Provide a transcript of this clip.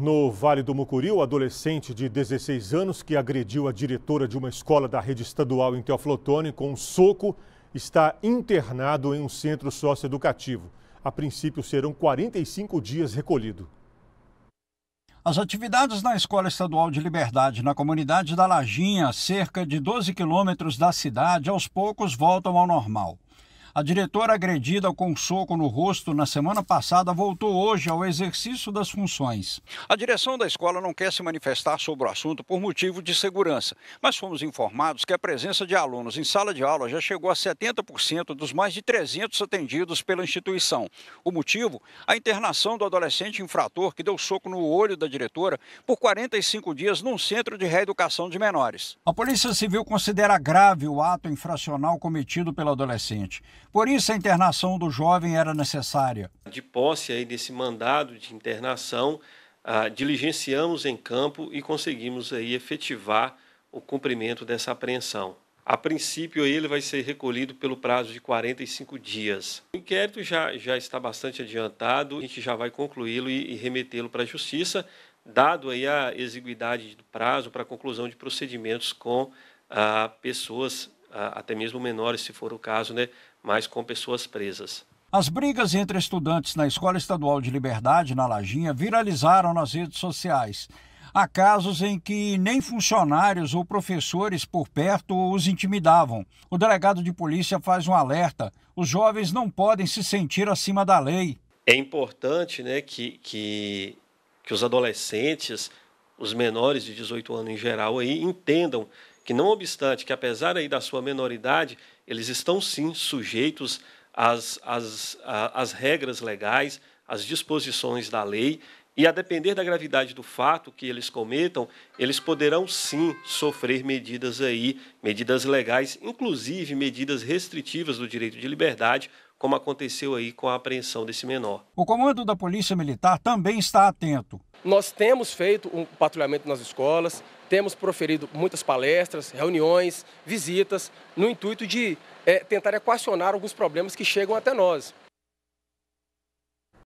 No Vale do Mucuri, o adolescente de 16 anos que agrediu a diretora de uma escola da rede estadual em Teoflotone com um soco está internado em um centro socioeducativo. A princípio, serão 45 dias recolhido. As atividades na Escola Estadual de Liberdade, na comunidade da Lajinha, cerca de 12 quilômetros da cidade, aos poucos voltam ao normal. A diretora agredida com um soco no rosto na semana passada voltou hoje ao exercício das funções. A direção da escola não quer se manifestar sobre o assunto por motivo de segurança, mas fomos informados que a presença de alunos em sala de aula já chegou a 70% dos mais de 300 atendidos pela instituição. O motivo? A internação do adolescente infrator que deu soco no olho da diretora por 45 dias num centro de reeducação de menores. A Polícia Civil considera grave o ato infracional cometido pelo adolescente. Por isso, a internação do jovem era necessária. De posse aí desse mandado de internação, ah, diligenciamos em campo e conseguimos aí efetivar o cumprimento dessa apreensão. A princípio, ele vai ser recolhido pelo prazo de 45 dias. O inquérito já, já está bastante adiantado, a gente já vai concluí-lo e, e remetê-lo para a Justiça, dado aí a exiguidade do prazo para conclusão de procedimentos com ah, pessoas até mesmo menores, se for o caso, né, mas com pessoas presas. As brigas entre estudantes na Escola Estadual de Liberdade, na Lajinha, viralizaram nas redes sociais. Há casos em que nem funcionários ou professores por perto os intimidavam. O delegado de polícia faz um alerta: os jovens não podem se sentir acima da lei. É importante né, que, que, que os adolescentes, os menores de 18 anos em geral, aí, entendam que não obstante que apesar aí da sua menoridade, eles estão sim sujeitos às, às, às regras legais, às disposições da lei, e a depender da gravidade do fato que eles cometam, eles poderão sim sofrer medidas aí, medidas legais, inclusive medidas restritivas do direito de liberdade, como aconteceu aí com a apreensão desse menor. O comando da Polícia Militar também está atento. Nós temos feito um patrulhamento nas escolas, temos proferido muitas palestras, reuniões, visitas, no intuito de é, tentar equacionar alguns problemas que chegam até nós.